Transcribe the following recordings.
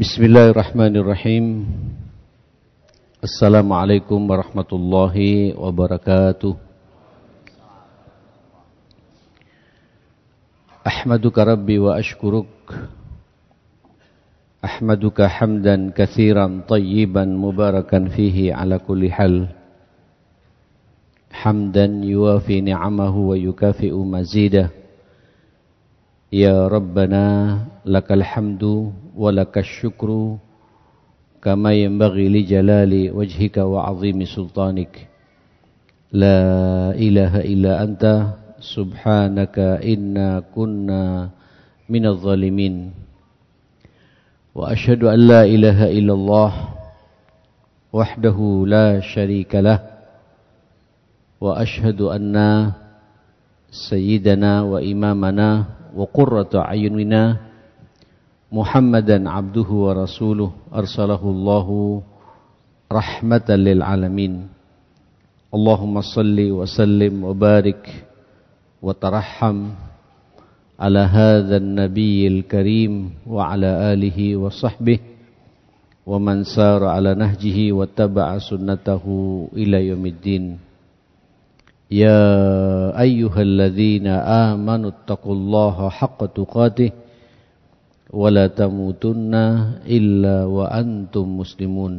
Bismillahirrahmanirrahim Assalamualaikum warahmatullahi wabarakatuh Ahmaduka Rabbi wa ashkuruk Ahmaduka hamdan kathiran tayyiban mubarakan fihi ala kulli hal Hamdan yuafi ni'amahu wa yukafi'u mazidah يا ربنا لك الحمد ولك الشكر كما ينبغي لجلال وجهك وعظيم سلطانك لا إله إلا أنت سبحانك إنا كنا من الظالمين وأشهد أن لا إله إلا الله وحده لا شريك له وأشهد أن سيدنا وإمامنا وقرة أعيننا محمدا عبده ورسوله أرسله الله رحمة للعالمين اللهم صل وسلم وبارك وترحم على هذا النبي الكريم وعلى آله وصحبه ومن سار على نهجه واتبع سنته إلى يوم الدين يا أيها الذين آمنوا اتقوا الله حق تقاته ولا تموتن إلا وأنتم مسلمون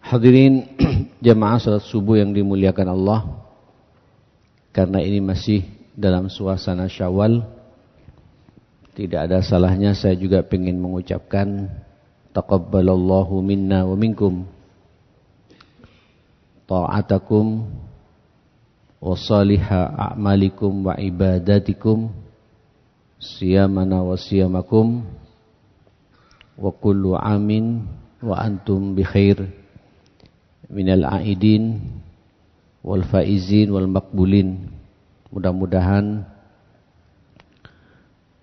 Hadirin jamaah salat subuh yang dimuliakan Allah Karena ini masih dalam suasana syawal Tidak ada salahnya saya juga ingin mengucapkan Taqabbalallahu minna wa minkum ta'atakum wa saliha a'malikum wa ibadatikum siyamana wa siyamakum wa kullu amin wa antum bi khair minal aidin wal faizin wal makbulin mudah-mudahan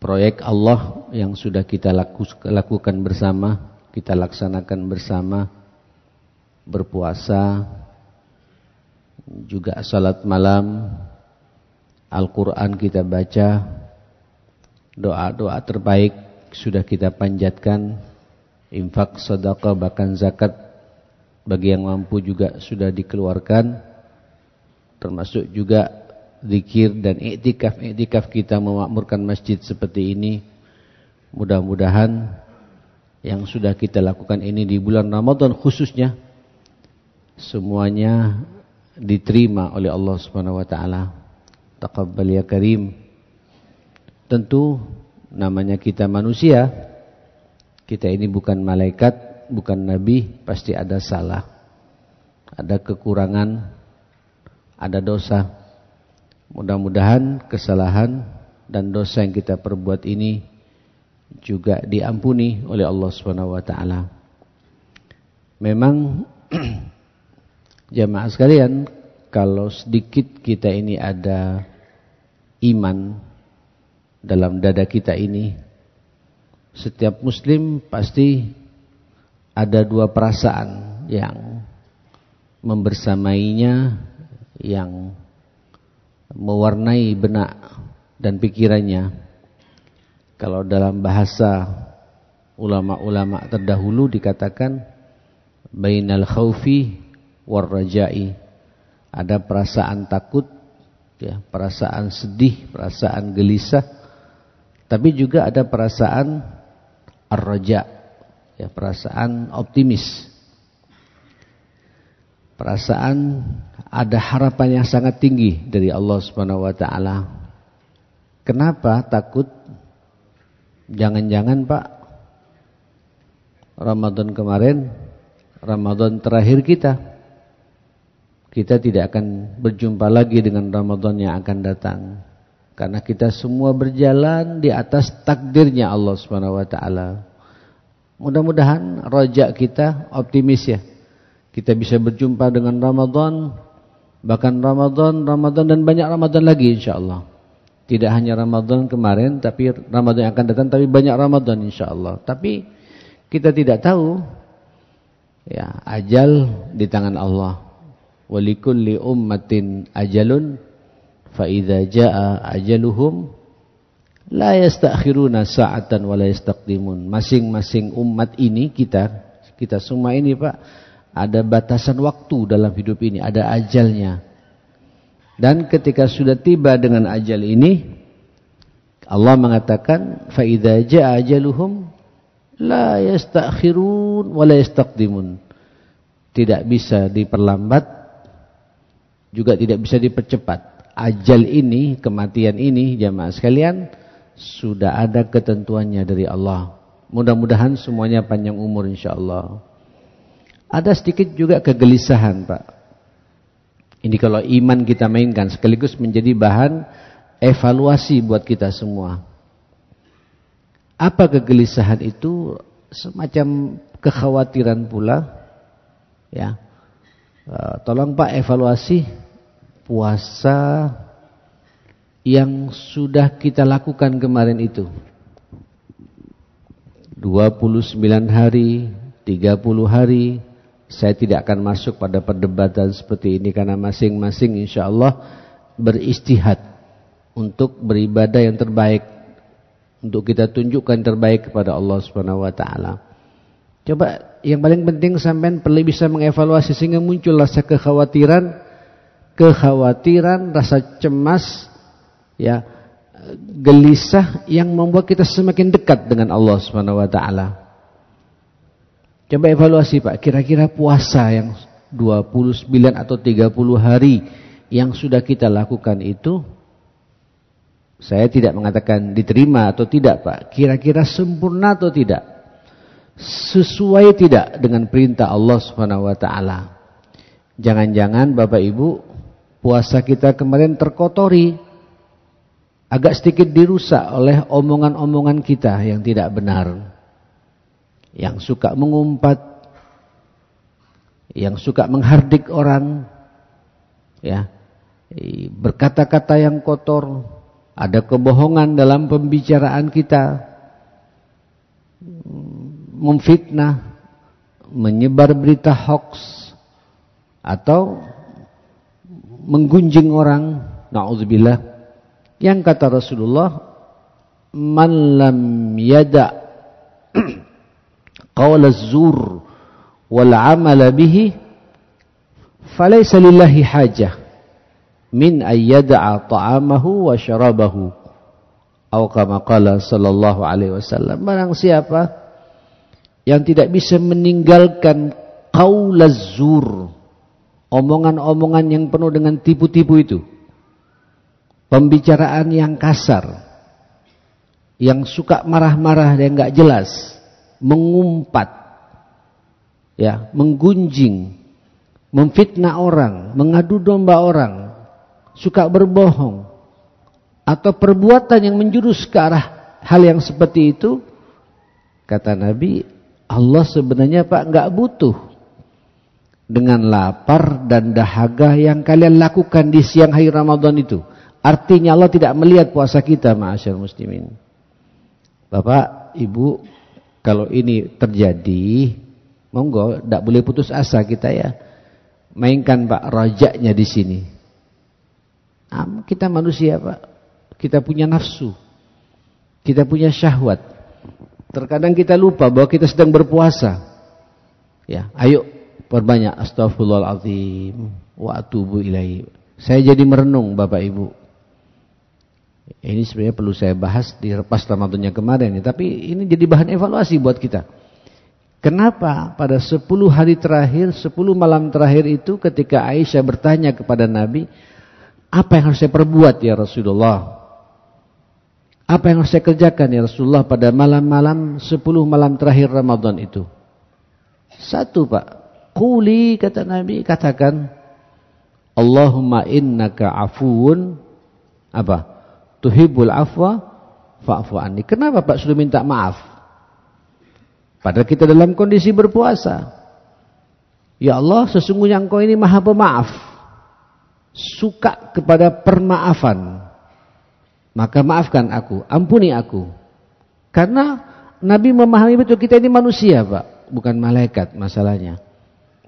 proyek Allah yang sudah kita laku, lakukan bersama kita laksanakan bersama berpuasa juga salat malam, Al-Quran kita baca, doa-doa terbaik sudah kita panjatkan, infak, sedekah, bahkan zakat bagi yang mampu juga sudah dikeluarkan, termasuk juga zikir dan iktikaf-iktikaf kita memakmurkan masjid seperti ini. Mudah-mudahan yang sudah kita lakukan ini di bulan Ramadan khususnya semuanya diterima oleh Allah Subhanahu wa taala. Taqabbal ya karim. Tentu namanya kita manusia. Kita ini bukan malaikat, bukan nabi, pasti ada salah. Ada kekurangan, ada dosa. Mudah-mudahan kesalahan dan dosa yang kita perbuat ini juga diampuni oleh Allah Subhanahu wa taala. Memang Jamaah sekalian, kalau sedikit kita ini ada iman dalam dada kita ini, setiap muslim pasti ada dua perasaan yang membersamainya, yang mewarnai benak dan pikirannya. Kalau dalam bahasa ulama-ulama terdahulu dikatakan bainal khaufi warrajai. Ada perasaan takut, ya, perasaan sedih, perasaan gelisah. Tapi juga ada perasaan arroja, ya, perasaan optimis. Perasaan ada harapan yang sangat tinggi dari Allah Subhanahu wa taala. Kenapa takut? Jangan-jangan Pak Ramadan kemarin Ramadan terakhir kita kita tidak akan berjumpa lagi dengan Ramadan yang akan datang. Karena kita semua berjalan di atas takdirnya Allah Subhanahu wa taala. Mudah-mudahan rojak kita optimis ya. Kita bisa berjumpa dengan Ramadan, bahkan Ramadan, Ramadan dan banyak Ramadan lagi insyaallah. Tidak hanya Ramadan kemarin tapi Ramadan yang akan datang tapi banyak Ramadan insyaallah. Tapi kita tidak tahu ya ajal di tangan Allah walikulli ummatin ajalun fa idza jaa ajaluhum la yastakhiruna sa'atan wa la yastaqdimun masing-masing umat ini kita kita semua ini Pak ada batasan waktu dalam hidup ini ada ajalnya dan ketika sudah tiba dengan ajal ini Allah mengatakan fa idza jaa ajaluhum la yastakhirun wa la yastaqdimun tidak bisa diperlambat juga tidak bisa dipercepat. Ajal ini, kematian ini jamaah sekalian sudah ada ketentuannya dari Allah. Mudah-mudahan semuanya panjang umur insya Allah. Ada sedikit juga kegelisahan Pak. Ini kalau iman kita mainkan sekaligus menjadi bahan evaluasi buat kita semua. Apa kegelisahan itu? Semacam kekhawatiran pula. Ya, Eh, tolong Pak evaluasi puasa yang sudah kita lakukan kemarin itu. 29 hari, 30 hari, saya tidak akan masuk pada perdebatan seperti ini karena masing-masing insya Allah beristihad untuk beribadah yang terbaik untuk kita tunjukkan terbaik kepada Allah Subhanahu wa taala. Coba yang paling penting sampai perlu bisa mengevaluasi sehingga muncul rasa kekhawatiran, kekhawatiran, rasa cemas, ya gelisah yang membuat kita semakin dekat dengan Allah Subhanahu wa taala. Coba evaluasi Pak, kira-kira puasa yang 29 atau 30 hari yang sudah kita lakukan itu saya tidak mengatakan diterima atau tidak Pak, kira-kira sempurna atau tidak? sesuai tidak dengan perintah Allah Subhanahu wa taala. Jangan-jangan Bapak Ibu, puasa kita kemarin terkotori. Agak sedikit dirusak oleh omongan-omongan kita yang tidak benar. Yang suka mengumpat, yang suka menghardik orang, ya. Berkata-kata yang kotor, ada kebohongan dalam pembicaraan kita memfitnah, menyebar berita hoax, atau menggunjing orang, na'udzubillah. Yang kata Rasulullah, man lam yada qawla zur wal amala bihi falaysa lillahi hajah min ayyada'a ta'amahu wa syarabahu atau kama qala sallallahu alaihi wasallam barang siapa yang tidak bisa meninggalkan kaulazur omongan-omongan yang penuh dengan tipu-tipu itu pembicaraan yang kasar yang suka marah-marah dan nggak jelas mengumpat ya menggunjing memfitnah orang mengadu domba orang suka berbohong atau perbuatan yang menjurus ke arah hal yang seperti itu kata Nabi Allah sebenarnya Pak nggak butuh dengan lapar dan dahaga yang kalian lakukan di siang hari Ramadan itu. Artinya Allah tidak melihat puasa kita, ma'asyar muslimin. Bapak, Ibu, kalau ini terjadi, monggo, tidak boleh putus asa kita ya. Mainkan Pak rajaknya di sini. Kita manusia Pak, kita punya nafsu, kita punya syahwat. Terkadang kita lupa bahwa kita sedang berpuasa. Ya, ayo perbanyak astagfirullahalazim wa atubu ilaihi. Saya jadi merenung Bapak Ibu. Ini sebenarnya perlu saya bahas di lepas Ramadannya kemarin ya, tapi ini jadi bahan evaluasi buat kita. Kenapa pada 10 hari terakhir, 10 malam terakhir itu ketika Aisyah bertanya kepada Nabi, apa yang harus saya perbuat ya Rasulullah? Apa yang harus saya kerjakan ya Rasulullah pada malam-malam sepuluh malam terakhir Ramadan itu? Satu Pak. Kuli kata Nabi katakan Allahumma innaka afuun apa? Tuhibul afwa fa'fu anni. Kenapa Pak sudah minta maaf? Padahal kita dalam kondisi berpuasa. Ya Allah, sesungguhnya Engkau ini Maha Pemaaf. Suka kepada permaafan maka maafkan aku, ampuni aku. Karena Nabi memahami betul kita ini manusia, Pak, bukan malaikat masalahnya.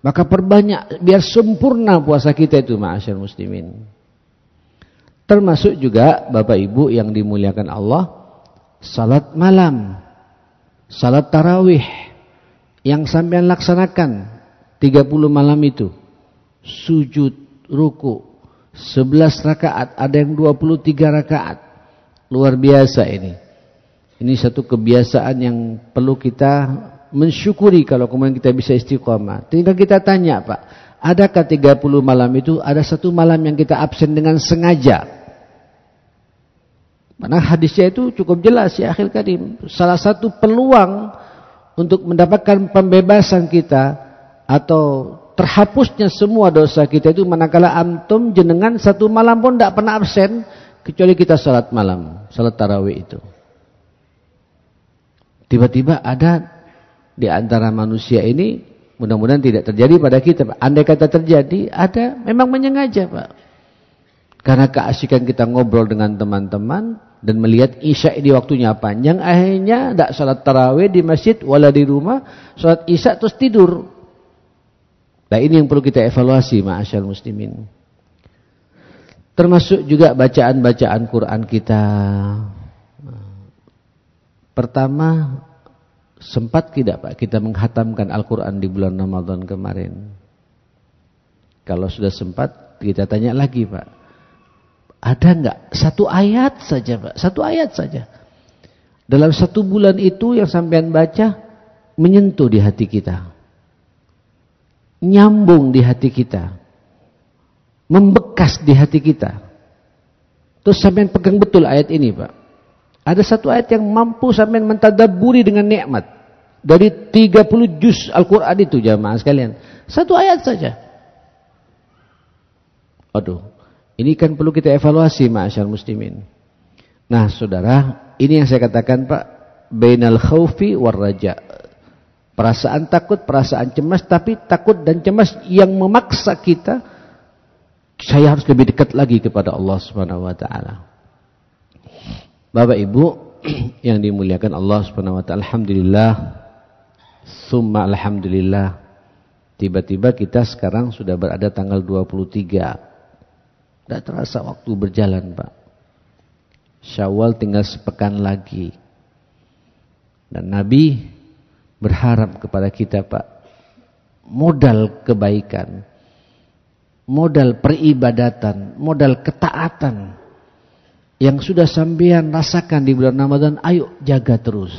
Maka perbanyak biar sempurna puasa kita itu, ma'asyar muslimin. Termasuk juga Bapak Ibu yang dimuliakan Allah, salat malam, salat tarawih yang sampean laksanakan 30 malam itu. Sujud, ruku, 11 rakaat, ada yang 23 rakaat. Luar biasa ini. Ini satu kebiasaan yang perlu kita mensyukuri kalau kemudian kita bisa istiqomah. Tinggal kita tanya Pak, adakah 30 malam itu ada satu malam yang kita absen dengan sengaja? Karena hadisnya itu cukup jelas ya akhir karim. Salah satu peluang untuk mendapatkan pembebasan kita atau terhapusnya semua dosa kita itu manakala antum jenengan satu malam pun tidak pernah absen kecuali kita salat malam, salat tarawih itu. Tiba-tiba ada di antara manusia ini, mudah-mudahan tidak terjadi pada kita. Anda Andai kata terjadi, ada memang menyengaja Pak. Karena keasikan kita ngobrol dengan teman-teman dan melihat isya di waktunya panjang, akhirnya tidak salat tarawih di masjid, wala di rumah, salat isya terus tidur. Nah ini yang perlu kita evaluasi, ma'asyal muslimin. Termasuk juga bacaan-bacaan Quran kita. Pertama, sempat tidak Pak kita menghatamkan Al-Quran di bulan Ramadan kemarin? Kalau sudah sempat, kita tanya lagi Pak. Ada nggak satu ayat saja Pak? Satu ayat saja. Dalam satu bulan itu yang sampean baca, menyentuh di hati kita. Nyambung di hati kita membekas di hati kita. Terus sampean pegang betul ayat ini, Pak. Ada satu ayat yang mampu sampean mentadaburi dengan nikmat. Dari 30 juz Al-Qur'an itu jamaah sekalian. Satu ayat saja. Aduh, ini kan perlu kita evaluasi masyar muslimin. Nah, Saudara, ini yang saya katakan, Pak, bainal khaufi war raja. Perasaan takut, perasaan cemas, tapi takut dan cemas yang memaksa kita saya harus lebih dekat lagi kepada Allah Subhanahu wa taala. Bapak Ibu yang dimuliakan Allah Subhanahu wa taala, alhamdulillah summa alhamdulillah. Tiba-tiba kita sekarang sudah berada tanggal 23. Tidak terasa waktu berjalan, Pak. Syawal tinggal sepekan lagi. Dan Nabi berharap kepada kita, Pak, modal kebaikan modal peribadatan, modal ketaatan yang sudah sambian rasakan di bulan Ramadan, ayo jaga terus.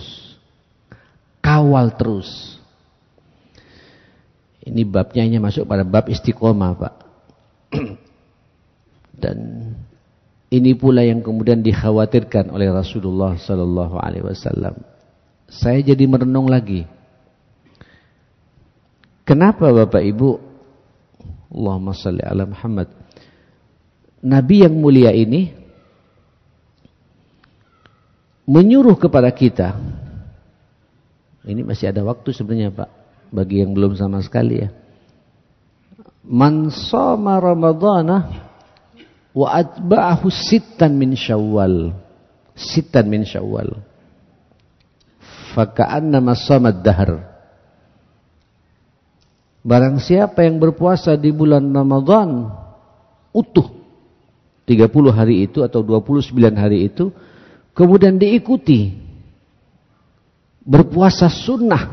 Kawal terus. Ini babnya hanya masuk pada bab istiqomah, Pak. Dan ini pula yang kemudian dikhawatirkan oleh Rasulullah sallallahu alaihi wasallam. Saya jadi merenung lagi. Kenapa Bapak Ibu Allahumma salli ala Muhammad. Nabi yang mulia ini menyuruh kepada kita. Ini masih ada waktu sebenarnya Pak. Bagi yang belum sama sekali ya. Man sama Ramadana wa atba'ahu sittan min syawal. Sittan min syawal. Faka'annama samad dahar. Barang siapa yang berpuasa di bulan Ramadan utuh 30 hari itu atau 29 hari itu kemudian diikuti berpuasa sunnah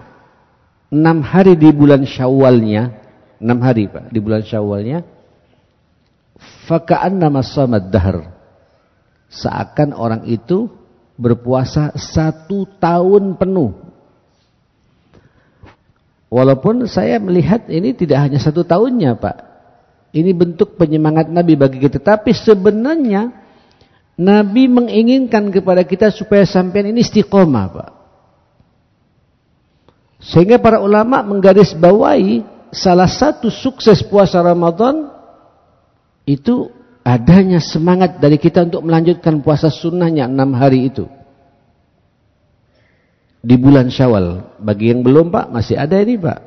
6 hari di bulan Syawalnya 6 hari Pak di bulan Syawalnya nama samad Dhar seakan orang itu berpuasa satu tahun penuh Walaupun saya melihat ini tidak hanya satu tahunnya Pak. Ini bentuk penyemangat Nabi bagi kita. Tapi sebenarnya Nabi menginginkan kepada kita supaya sampai ini istiqomah Pak. Sehingga para ulama menggarisbawahi salah satu sukses puasa Ramadan itu adanya semangat dari kita untuk melanjutkan puasa sunnahnya enam hari itu di bulan Syawal. Bagi yang belum Pak, masih ada ini Pak.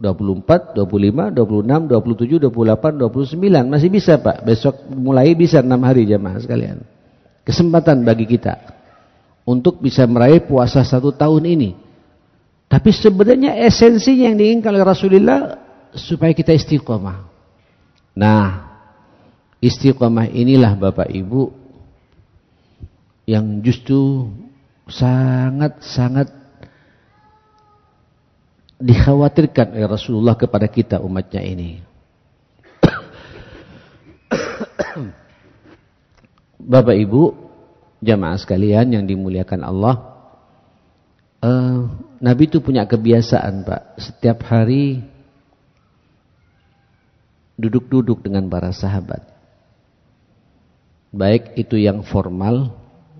24, 25, 26, 27, 28, 29 masih bisa Pak. Besok mulai bisa 6 hari jamaah sekalian. Kesempatan bagi kita untuk bisa meraih puasa satu tahun ini. Tapi sebenarnya esensinya yang diinginkan oleh Rasulullah supaya kita istiqomah. Nah, istiqomah inilah Bapak Ibu yang justru sangat-sangat dikhawatirkan oleh Rasulullah kepada kita umatnya ini. Bapak Ibu, jamaah sekalian yang dimuliakan Allah, uh, Nabi itu punya kebiasaan Pak, setiap hari duduk-duduk dengan para sahabat. Baik itu yang formal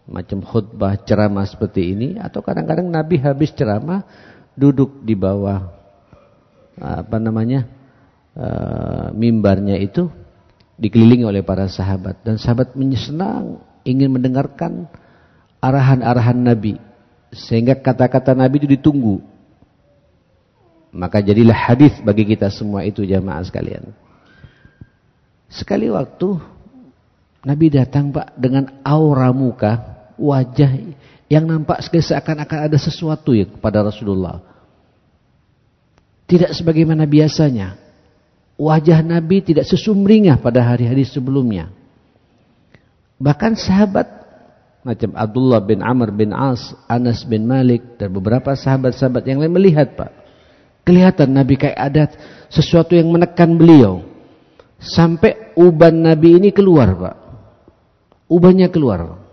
macam khutbah ceramah seperti ini atau kadang-kadang Nabi habis ceramah duduk di bawah apa namanya eh, mimbarnya itu dikelilingi oleh para sahabat dan sahabat menyenang ingin mendengarkan arahan-arahan Nabi sehingga kata-kata Nabi itu ditunggu maka jadilah hadis bagi kita semua itu jamaah sekalian sekali waktu Nabi datang Pak dengan aura muka wajah yang nampak seakan-akan ada sesuatu ya kepada Rasulullah. Tidak sebagaimana biasanya. Wajah Nabi tidak sesumringah pada hari-hari sebelumnya. Bahkan sahabat macam Abdullah bin Amr bin As, Anas bin Malik dan beberapa sahabat-sahabat yang lain melihat Pak. Kelihatan Nabi kayak ada sesuatu yang menekan beliau. Sampai uban Nabi ini keluar Pak. Ubannya keluar.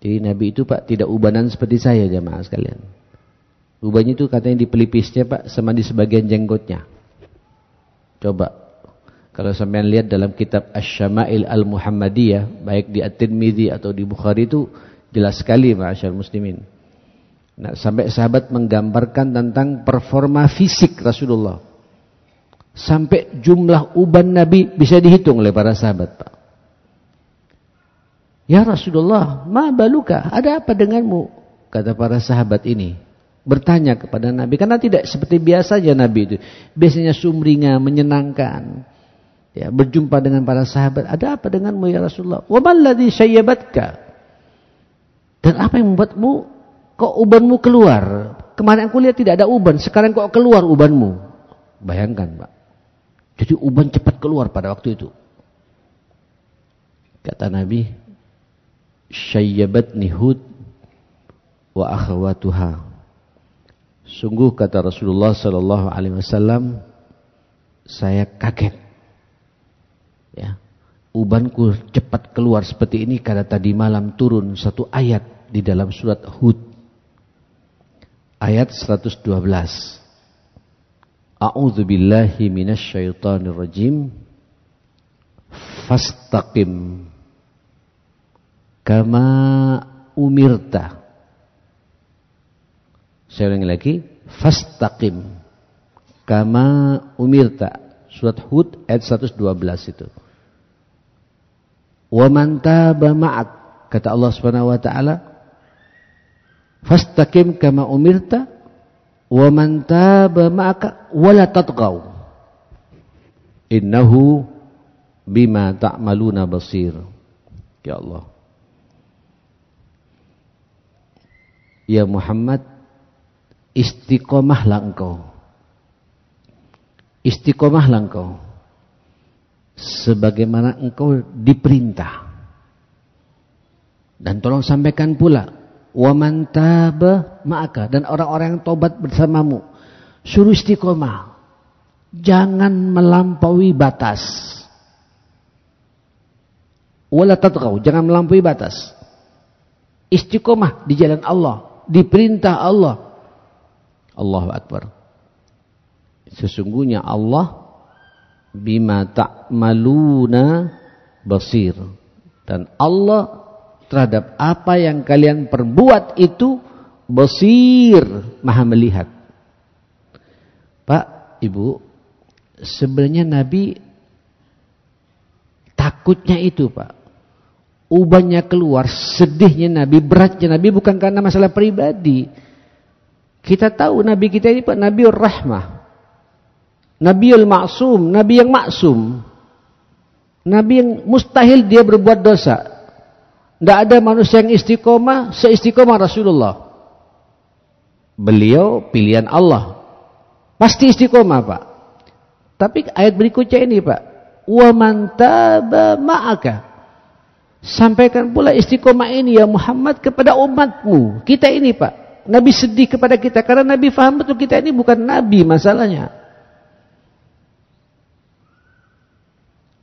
Jadi Nabi itu Pak tidak ubanan seperti saya jamaah sekalian. Ubannya itu katanya di pelipisnya Pak sama di sebagian jenggotnya. Coba kalau sampean lihat dalam kitab Asy-Syama'il Al-Muhammadiyah baik di At-Tirmizi atau di Bukhari itu jelas sekali masyaallah muslimin. Nah, sampai sahabat menggambarkan tentang performa fisik Rasulullah. Sampai jumlah uban Nabi bisa dihitung oleh para sahabat, Pak. Ya Rasulullah, ma baluka, ada apa denganmu? Kata para sahabat ini. Bertanya kepada Nabi. Karena tidak seperti biasa biasanya Nabi itu. Biasanya sumringah, menyenangkan. Ya, berjumpa dengan para sahabat. Ada apa denganmu ya Rasulullah? Wa malladhi syayyabatka? Dan apa yang membuatmu, kok ubanmu keluar? Kemarin aku lihat tidak ada uban, sekarang kok keluar ubanmu? Bayangkan Pak. Jadi uban cepat keluar pada waktu itu. Kata Nabi, syayyabat Nihud wa akhwatuha Sungguh kata Rasulullah sallallahu alaihi wasallam saya kaget. Ya. Ubanku cepat keluar seperti ini karena tadi malam turun satu ayat di dalam surat Hud. Ayat 112. A'udzu billahi minasy syaithanir rajim. Fastaqim kama umirta. Saya ulangi lagi, fastaqim kama umirta. Surat Hud ayat 112 itu. Wa man taba ma'ak kata Allah Subhanahu wa taala fastaqim kama umirta wa man taba ma'aka wa la tatghaw innahu bima ta'maluna basir ya Allah Ya Muhammad, istiqomahlah engkau. Istiqomahlah engkau. Sebagaimana engkau diperintah. Dan tolong sampaikan pula, waman taba ma'aka dan orang-orang yang tobat bersamamu. Suruh istiqomah. Jangan melampaui batas. Wala tatqau, jangan melampaui batas. Istiqomah di jalan Allah diperintah Allah. Allahu Akbar. Sesungguhnya Allah bima ta'maluna basir. Dan Allah terhadap apa yang kalian perbuat itu basir, maha melihat. Pak, Ibu, sebenarnya Nabi takutnya itu, Pak ubannya keluar, sedihnya Nabi, beratnya Nabi bukan karena masalah pribadi. Kita tahu Nabi kita ini Pak Nabiul Rahmah. yang Maksum, Nabi yang maksum. Nabi yang mustahil dia berbuat dosa. Tidak ada manusia yang istiqomah, seistiqomah Rasulullah. Beliau pilihan Allah. Pasti istiqomah Pak. Tapi ayat berikutnya ini Pak. Wa man taba ma'aka Sampaikan pula istiqomah ini ya Muhammad kepada umatmu. Kita ini Pak. Nabi sedih kepada kita. Karena Nabi faham betul kita ini bukan Nabi masalahnya.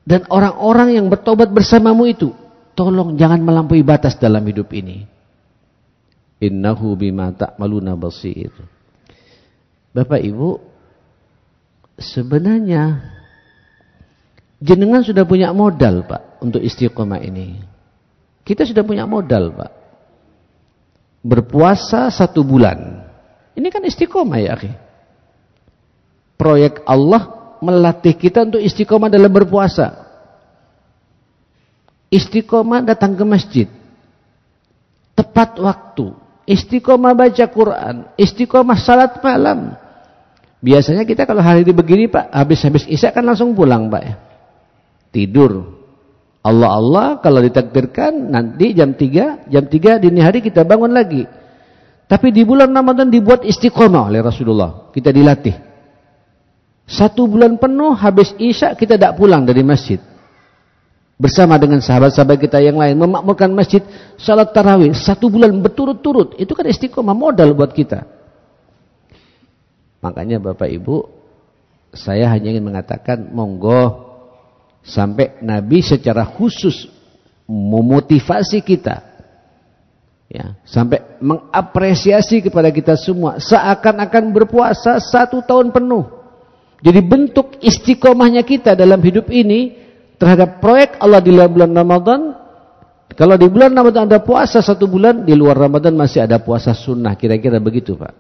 Dan orang-orang yang bertobat bersamamu itu. Tolong jangan melampaui batas dalam hidup ini. Innahu bima ta'maluna basir. Bapak Ibu, sebenarnya jenengan sudah punya modal Pak untuk istiqomah ini? Kita sudah punya modal, Pak. Berpuasa satu bulan. Ini kan istiqomah ya, akhi. Proyek Allah melatih kita untuk istiqomah dalam berpuasa. Istiqomah datang ke masjid. Tepat waktu. Istiqomah baca Quran. Istiqomah salat malam. Biasanya kita kalau hari ini begini Pak, habis-habis Isya kan langsung pulang Pak ya. Tidur. Allah Allah kalau ditakdirkan nanti jam 3, jam 3 dini hari kita bangun lagi. Tapi di bulan Ramadan dibuat istiqomah oleh Rasulullah. Kita dilatih. Satu bulan penuh habis Isya kita tidak pulang dari masjid. Bersama dengan sahabat-sahabat kita yang lain memakmurkan masjid salat tarawih satu bulan berturut-turut. Itu kan istiqomah modal buat kita. Makanya Bapak Ibu saya hanya ingin mengatakan monggo Sampai Nabi secara khusus memotivasi kita. Ya, sampai mengapresiasi kepada kita semua. Seakan-akan berpuasa satu tahun penuh. Jadi bentuk istiqomahnya kita dalam hidup ini terhadap proyek Allah di dalam bulan Ramadan. Kalau di bulan Ramadan ada puasa satu bulan, di luar Ramadan masih ada puasa sunnah. Kira-kira begitu Pak.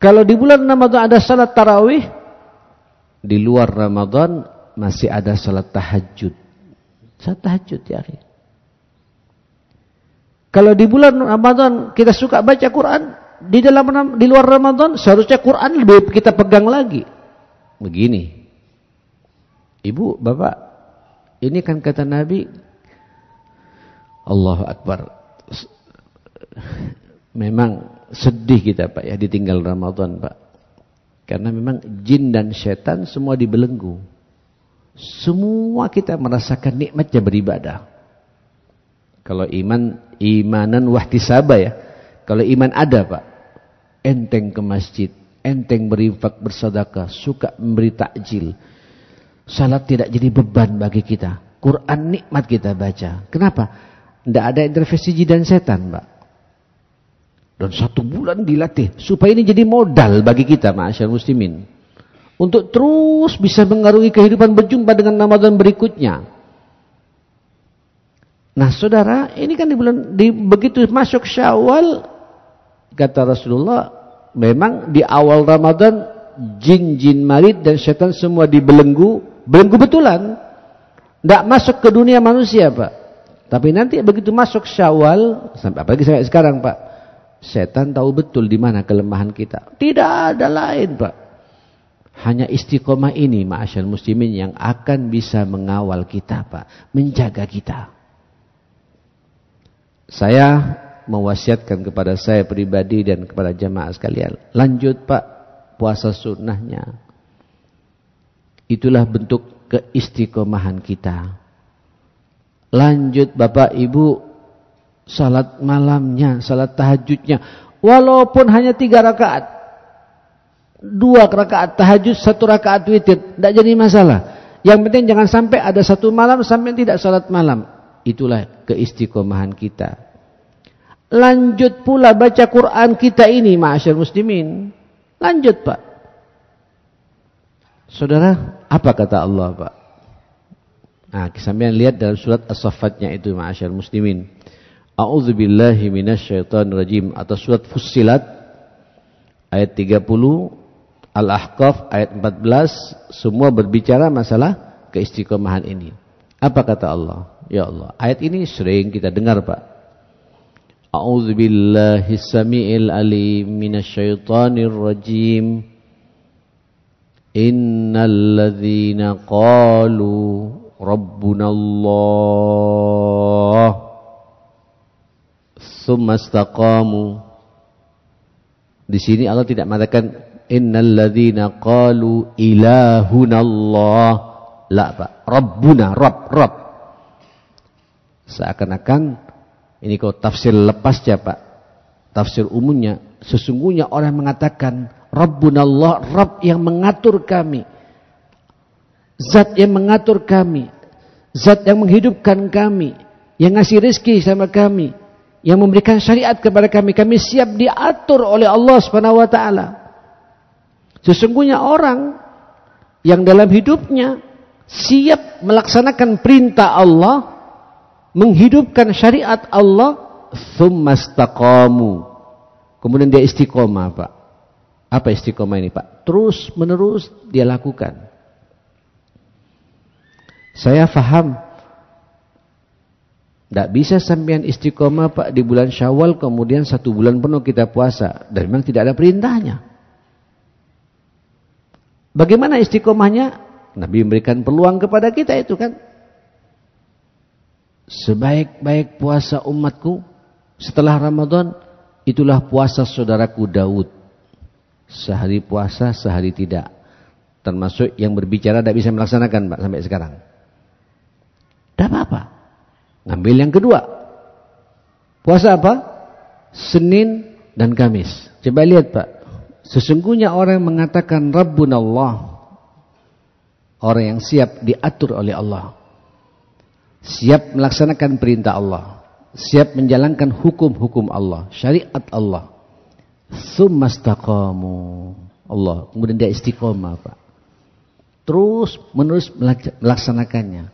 Kalau di bulan Ramadan ada salat tarawih, di luar Ramadan masih ada salat tahajud. Salat tahajud ya. Kalau di bulan Ramadan kita suka baca Quran, di dalam di luar Ramadan seharusnya Quran lebih kita pegang lagi. Begini. Ibu, Bapak, ini kan kata Nabi Allahu Akbar. Memang sedih kita Pak ya ditinggal Ramadan Pak. Karena memang jin dan setan semua dibelenggu. Semua kita merasakan nikmatnya beribadah. Kalau iman, imanan wahtisaba ya. Kalau iman ada pak. Enteng ke masjid. Enteng berinfak bersedekah. Suka memberi takjil. Salat tidak jadi beban bagi kita. Quran nikmat kita baca. Kenapa? Tidak ada intervensi jin dan setan pak. Dan satu bulan dilatih. Supaya ini jadi modal bagi kita, masyarakat muslimin. Untuk terus bisa mengaruhi kehidupan berjumpa dengan Ramadan berikutnya. Nah saudara, ini kan di bulan, di, begitu masuk syawal, kata Rasulullah, memang di awal Ramadan, jin-jin marid dan setan semua dibelenggu, belenggu betulan. Tidak masuk ke dunia manusia, Pak. Tapi nanti begitu masuk syawal, sampai apalagi sampai sekarang Pak, Setan tahu betul di mana kelemahan kita. Tidak ada lain, Pak. Hanya istiqomah ini, ma'asyal muslimin, yang akan bisa mengawal kita, Pak. Menjaga kita. Saya mewasiatkan kepada saya pribadi dan kepada jamaah sekalian. Lanjut, Pak, puasa sunnahnya. Itulah bentuk keistiqomahan kita. Lanjut, Bapak, Ibu, salat malamnya, salat tahajudnya, walaupun hanya tiga rakaat, dua rakaat tahajud, satu rakaat witir, tidak jadi masalah. Yang penting jangan sampai ada satu malam sampai tidak salat malam. Itulah keistiqomahan kita. Lanjut pula baca Quran kita ini, ma'asyar muslimin. Lanjut, Pak. Saudara, apa kata Allah, Pak? Nah, sampean lihat dalam surat as safatnya itu, ma'asyar muslimin. A'udzubillahi minasyaitonirrajim atas surat Fussilat ayat 30, Al-Ahqaf ayat 14 semua berbicara masalah keistiqomahan ini. Apa kata Allah? Ya Allah, ayat ini sering kita dengar, Pak. A'udzubillahi samiil alim minasyaitonirrajim. Innalladzina qalu rabbunallah Thumma Di sini Allah tidak mengatakan innal ladzina qalu ilahunallah. La, Pak. Rabbuna, Rabb, Rabb. Seakan-akan ini kau tafsir lepas lepasnya, Pak. Tafsir umumnya sesungguhnya orang mengatakan Rabbunallah, Rabb yang mengatur kami. Zat yang mengatur kami. Zat yang menghidupkan kami. Yang ngasih rezeki sama kami yang memberikan syariat kepada kami. Kami siap diatur oleh Allah Subhanahu wa taala. Sesungguhnya orang yang dalam hidupnya siap melaksanakan perintah Allah, menghidupkan syariat Allah, tsummastaqamu. Kemudian dia istiqomah, Pak. Apa istiqomah ini, Pak? Terus menerus dia lakukan. Saya faham tidak bisa sampean istiqomah Pak di bulan Syawal kemudian satu bulan penuh kita puasa. Dan memang tidak ada perintahnya. Bagaimana istiqomahnya? Nabi memberikan peluang kepada kita itu kan. Sebaik-baik puasa umatku setelah Ramadan itulah puasa saudaraku Daud. Sehari puasa, sehari tidak. Termasuk yang berbicara tidak bisa melaksanakan Pak sampai sekarang. Tidak apa-apa. Ambil yang kedua. Puasa apa? Senin dan Kamis. Coba lihat Pak. Sesungguhnya orang yang mengatakan Rabbun Allah. Orang yang siap diatur oleh Allah. Siap melaksanakan perintah Allah. Siap menjalankan hukum-hukum Allah. Syariat Allah. Thumma istaqamu. Allah. Kemudian dia istiqomah Pak. Terus menerus melaksanakannya.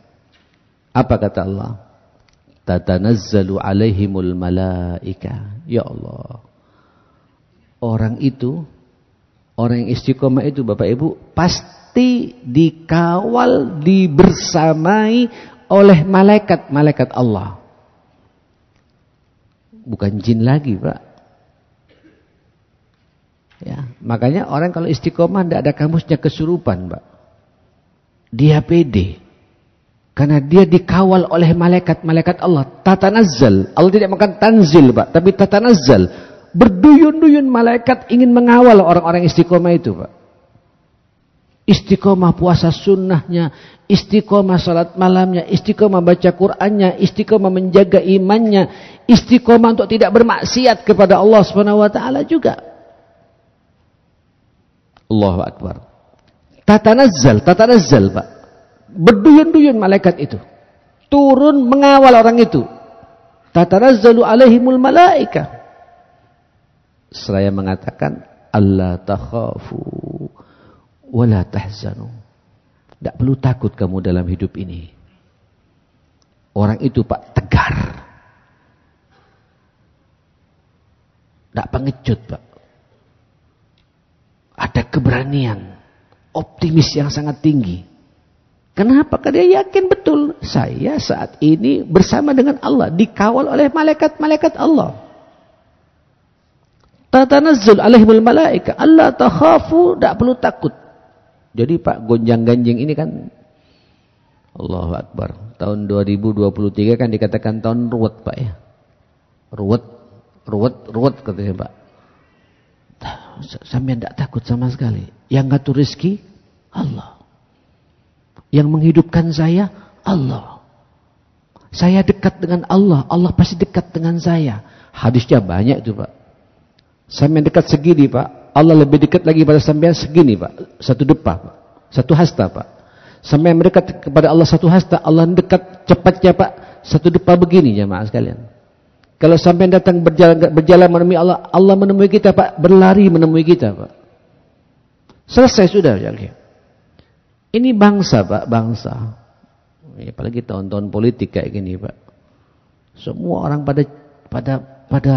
Apa kata Allah? tatanazzalu alaihimul malaika. Ya Allah. Orang itu, orang yang istiqomah itu Bapak Ibu, pasti dikawal, dibersamai oleh malaikat-malaikat Allah. Bukan jin lagi Pak. Ya, makanya orang kalau istiqomah tidak ada kamusnya kesurupan Pak. Dia pede. Karena dia dikawal oleh malaikat-malaikat Allah. Tatanazzal. Allah tidak makan tanzil, Pak. Tapi tatanazzal. Berduyun-duyun malaikat ingin mengawal orang-orang istiqomah itu, Pak. Istiqomah puasa sunnahnya, istiqomah salat malamnya, istiqomah baca Qur'annya, istiqomah menjaga imannya, istiqomah untuk tidak bermaksiat kepada Allah SWT wa taala juga. Allahu akbar. Tatanazzal, tatanazzal, Pak berduyun-duyun malaikat itu. Turun mengawal orang itu. Tatarazzalu alaihimul malaika. Seraya mengatakan, Allah takhafu wala tahzanu. Tidak perlu takut kamu dalam hidup ini. Orang itu Pak tegar. Tidak pengecut Pak. Ada keberanian. Optimis yang sangat tinggi Kenapa? Karena dia yakin betul saya saat ini bersama dengan Allah, dikawal oleh malaikat-malaikat Allah. Tatanazzul alaihimul malaika, Allah takhafu, tidak perlu takut. Jadi Pak gonjang-ganjing ini kan Allahu Akbar. Tahun 2023 kan dikatakan tahun ruwet Pak ya. Ruwet, ruwet, ruwet katanya Pak. Sampai tidak takut sama sekali. Yang ngatur rezeki Allah. Yang menghidupkan saya Allah. Saya dekat dengan Allah, Allah pasti dekat dengan saya. Hadisnya banyak itu Pak. Sampai dekat segini Pak, Allah lebih dekat lagi pada saya segini Pak. Satu depa Pak. Satu hasta Pak. Sampai mendekat kepada Allah satu hasta, Allah dekat cepatnya Pak. Satu depa begini jemaah sekalian. Kalau sampai datang berjalan, berjalan menemui Allah, Allah menemui kita Pak, berlari menemui kita Pak. Selesai sudah. Ya. Ini bangsa Pak, bangsa. apalagi tahun-tahun politik kayak gini Pak. Semua orang pada pada pada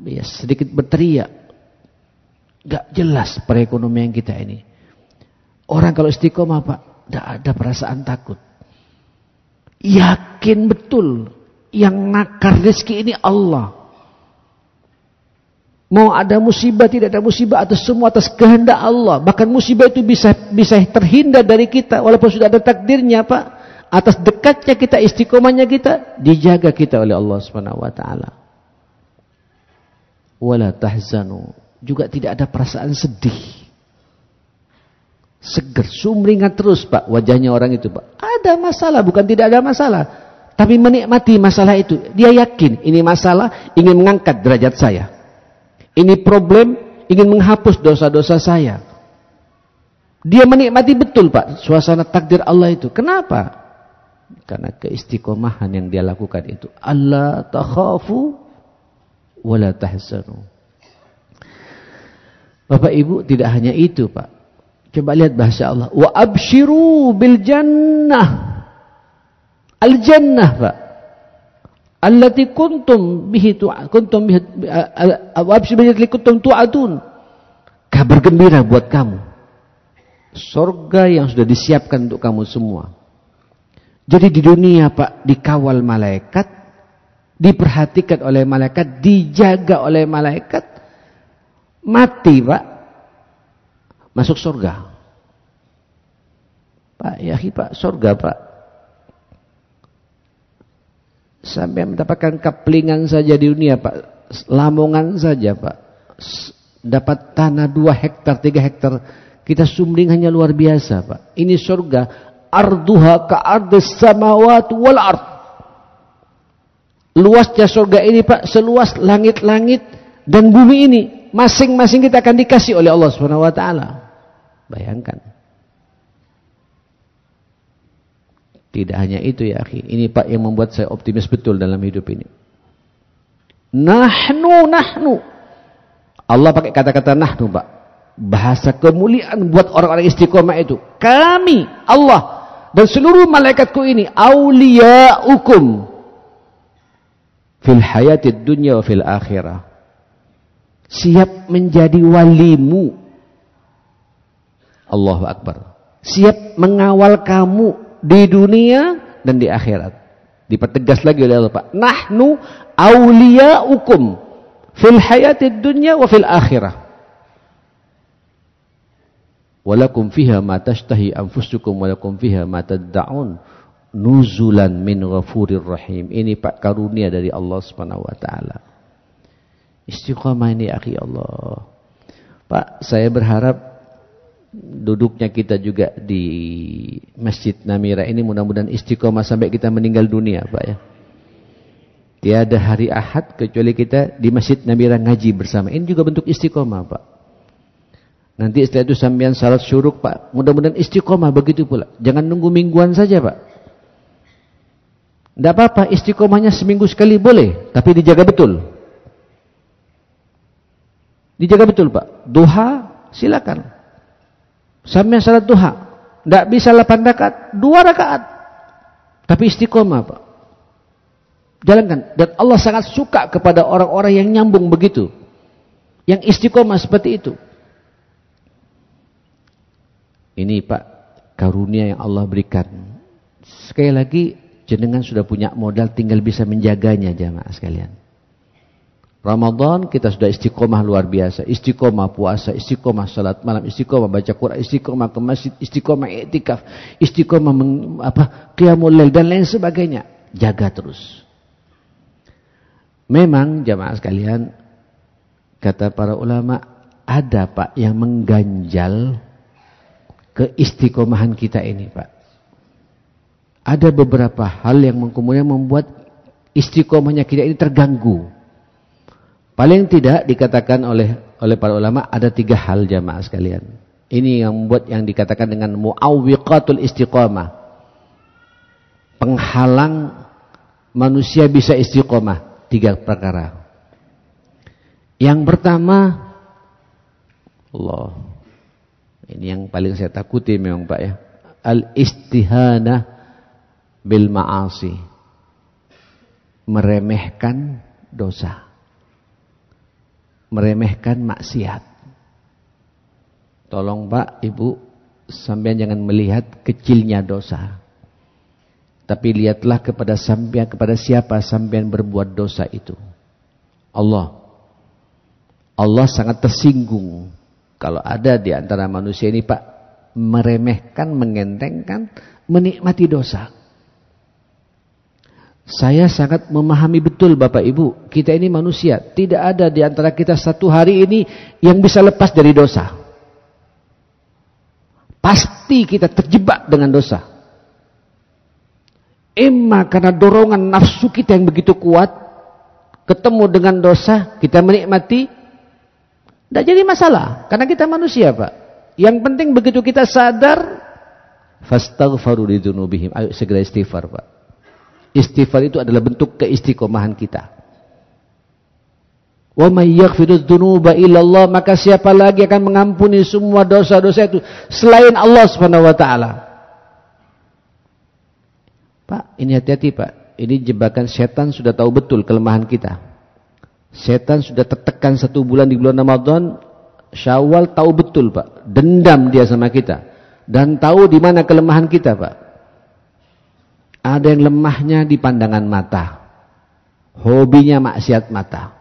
ya sedikit berteriak. Gak jelas perekonomian kita ini. Orang kalau istiqomah Pak, gak ada perasaan takut. Yakin betul yang nakar rezeki ini Allah. Mau ada musibah, tidak ada musibah atas semua atas kehendak Allah. Bahkan musibah itu bisa bisa terhindar dari kita walaupun sudah ada takdirnya, Pak. Atas dekatnya kita, istiqomahnya kita, dijaga kita oleh Allah Subhanahu wa taala. Wala tahzanu, juga tidak ada perasaan sedih. Seger, sumringat terus, Pak, wajahnya orang itu, Pak. Ada masalah, bukan tidak ada masalah. Tapi menikmati masalah itu. Dia yakin ini masalah ingin mengangkat derajat saya. Ini problem ingin menghapus dosa-dosa saya. Dia menikmati betul Pak suasana takdir Allah itu. Kenapa? Karena keistiqomahan yang dia lakukan itu. Allah takhafu wala tahzanu. Bapak Ibu tidak hanya itu Pak. Coba lihat bahasa Allah. Wa abshiru bil jannah. Al jannah Pak allati kuntum bihi kuntum bihi eh, eh, bihi kuntum tu'adun. Kabar gembira buat kamu. Sorga yang sudah disiapkan untuk kamu semua. Jadi di dunia Pak dikawal malaikat, diperhatikan oleh malaikat, dijaga oleh malaikat. Mati Pak masuk sorga. Pak, ya Pak, sorga Pak. Sampai mendapatkan keplingan saja di dunia Pak. Lamongan saja Pak. Dapat tanah 2 hektar, 3 hektar. Kita sumring hanya luar biasa Pak. Ini surga. Arduha ka ardis samawat wal ard. Luasnya surga ini Pak, seluas langit-langit dan bumi ini. Masing-masing kita akan dikasih oleh Allah Subhanahu wa taala. Bayangkan. Tidak hanya itu ya akhi. Ini pak yang membuat saya optimis betul dalam hidup ini. Nahnu, nahnu. Allah pakai kata-kata nahnu pak. Bahasa kemuliaan buat orang-orang istiqomah itu. Kami, Allah dan seluruh malaikatku ini. Awliya'ukum. Fil hayati dunia wa fil akhirah. Siap menjadi walimu. Allahu Akbar. Siap mengawal kamu di dunia dan di akhirat. Dipertegas lagi oleh Allah Pak. Nahnu awliya'ukum fil hayatid dunya wa fil akhirah. Walakum fiha ma tashtahi anfusukum walakum fiha ma tad'un nuzulan min ghafurir rahim. Ini Pak karunia dari Allah Subhanahu wa taala. Istiqamah ini akhi Allah. Pak, saya berharap duduknya kita juga di Masjid Namira ini mudah-mudahan istiqomah sampai kita meninggal dunia Pak ya. Tiada hari Ahad kecuali kita di Masjid Namira ngaji bersama. Ini juga bentuk istiqomah Pak. Nanti setelah itu sambian salat syuruk Pak. Mudah-mudahan istiqomah begitu pula. Jangan nunggu mingguan saja Pak. Tidak apa-apa istiqomahnya seminggu sekali boleh. Tapi dijaga betul. Dijaga betul Pak. Duha silakan. Sampai salat duha. Tidak bisa 8 rakaat, dua rakaat. Tapi istiqomah, Pak. Jalankan. Dan Allah sangat suka kepada orang-orang yang nyambung begitu. Yang istiqomah seperti itu. Ini Pak, karunia yang Allah berikan. Sekali lagi, jenengan sudah punya modal tinggal bisa menjaganya jamaah sekalian. Ramadan kita sudah istiqomah luar biasa. Istiqomah puasa, istiqomah salat malam, istiqomah baca Quran, istiqomah ke masjid, istiqomah etikaf, istiqomah apa qiyamul lail dan lain sebagainya. Jaga terus. Memang jamaah sekalian kata para ulama ada Pak yang mengganjal keistiqomahan kita ini Pak. Ada beberapa hal yang kemudian membuat istiqomahnya kita ini terganggu. Paling tidak dikatakan oleh oleh para ulama ada tiga hal jamaah sekalian. Ini yang membuat yang dikatakan dengan muawwiqatul istiqomah. Penghalang manusia bisa istiqomah. Tiga perkara. Yang pertama, Allah. Ini yang paling saya takuti memang Pak ya. al istihana bil ma'asi. Meremehkan dosa meremehkan maksiat. Tolong Pak, Ibu, sampean jangan melihat kecilnya dosa. Tapi lihatlah kepada sampean kepada siapa sampean berbuat dosa itu. Allah. Allah sangat tersinggung kalau ada di antara manusia ini Pak meremehkan, mengentengkan, menikmati dosa. Saya sangat memahami betul Bapak Ibu, kita ini manusia. Tidak ada di antara kita satu hari ini yang bisa lepas dari dosa. Pasti kita terjebak dengan dosa. Emma karena dorongan nafsu kita yang begitu kuat, ketemu dengan dosa, kita menikmati, tidak jadi masalah. Karena kita manusia Pak. Yang penting begitu kita sadar, fastaghfaru Ayo segera istighfar Pak Istighfar itu adalah bentuk keistiqomahan kita. Wa may yaghfirudz dzunuba illallah, maka siapa lagi akan mengampuni semua dosa-dosa itu selain Allah Subhanahu wa taala. Pak, ini hati-hati, Pak. Ini jebakan setan sudah tahu betul kelemahan kita. Setan sudah tertekan satu bulan di bulan Ramadan, Syawal tahu betul, Pak. Dendam dia sama kita dan tahu di mana kelemahan kita, Pak. Ada yang lemahnya di pandangan mata. Hobinya maksiat mata.